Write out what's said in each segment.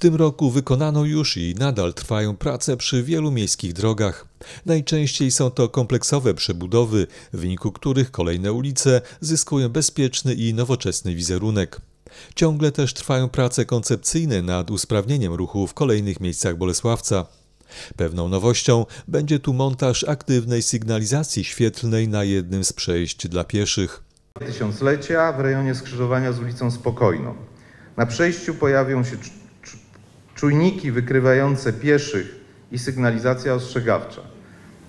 tym roku wykonano już i nadal trwają prace przy wielu miejskich drogach. Najczęściej są to kompleksowe przebudowy, w wyniku których kolejne ulice zyskują bezpieczny i nowoczesny wizerunek. Ciągle też trwają prace koncepcyjne nad usprawnieniem ruchu w kolejnych miejscach Bolesławca. Pewną nowością będzie tu montaż aktywnej sygnalizacji świetlnej na jednym z przejść dla pieszych. Tysiąclecia w rejonie skrzyżowania z ulicą Spokojną. Na przejściu pojawią się czujniki wykrywające pieszych i sygnalizacja ostrzegawcza.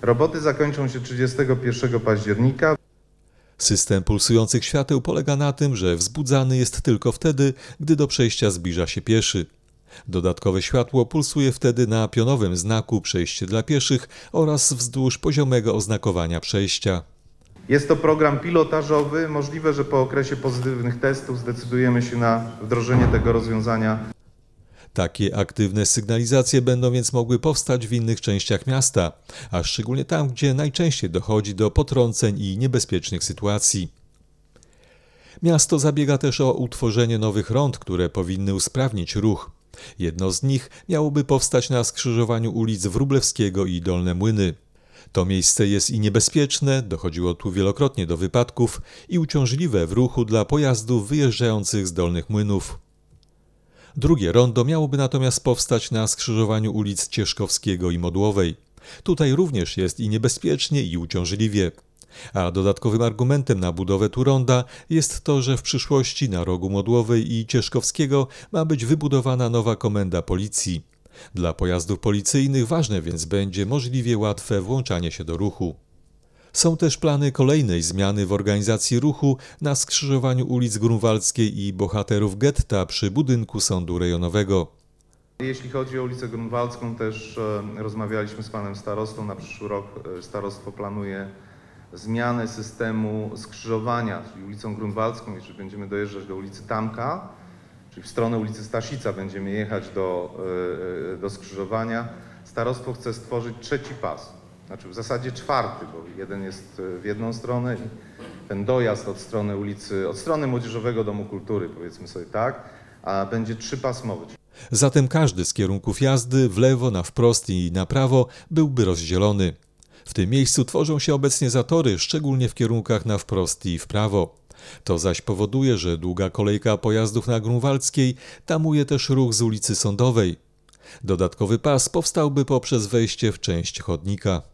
Roboty zakończą się 31 października. System pulsujących świateł polega na tym, że wzbudzany jest tylko wtedy, gdy do przejścia zbliża się pieszy. Dodatkowe światło pulsuje wtedy na pionowym znaku przejście dla pieszych oraz wzdłuż poziomego oznakowania przejścia. Jest to program pilotażowy. Możliwe, że po okresie pozytywnych testów zdecydujemy się na wdrożenie tego rozwiązania takie aktywne sygnalizacje będą więc mogły powstać w innych częściach miasta, a szczególnie tam, gdzie najczęściej dochodzi do potrąceń i niebezpiecznych sytuacji. Miasto zabiega też o utworzenie nowych rond, które powinny usprawnić ruch. Jedno z nich miałoby powstać na skrzyżowaniu ulic Wróblewskiego i Dolne Młyny. To miejsce jest i niebezpieczne, dochodziło tu wielokrotnie do wypadków, i uciążliwe w ruchu dla pojazdów wyjeżdżających z Dolnych Młynów. Drugie rondo miałoby natomiast powstać na skrzyżowaniu ulic Cieszkowskiego i Modłowej. Tutaj również jest i niebezpiecznie, i uciążliwie. A dodatkowym argumentem na budowę tu ronda jest to, że w przyszłości na rogu Modłowej i Cieszkowskiego ma być wybudowana nowa komenda policji. Dla pojazdów policyjnych ważne więc będzie możliwie łatwe włączanie się do ruchu. Są też plany kolejnej zmiany w organizacji ruchu na skrzyżowaniu ulic Grunwaldzkiej i Bohaterów Getta przy budynku Sądu Rejonowego. Jeśli chodzi o ulicę Grunwaldzką, też e, rozmawialiśmy z panem starostą. Na przyszły rok e, starostwo planuje zmianę systemu skrzyżowania, czyli ulicą Grunwaldzką, jeżeli będziemy dojeżdżać do ulicy Tamka, czyli w stronę ulicy Stasica będziemy jechać do, e, do skrzyżowania. Starostwo chce stworzyć trzeci pas znaczy w zasadzie czwarty, bo jeden jest e, w jedną stronę i ten dojazd od strony ulicy, od strony Młodzieżowego Domu Kultury, powiedzmy sobie tak, a będzie trzypasmowy. Zatem każdy z kierunków jazdy w lewo, na wprost i na prawo byłby rozdzielony. W tym miejscu tworzą się obecnie zatory, szczególnie w kierunkach na wprost i w prawo. To zaś powoduje, że długa kolejka pojazdów na Grunwaldzkiej tamuje też ruch z ulicy Sądowej. Dodatkowy pas powstałby poprzez wejście w część chodnika.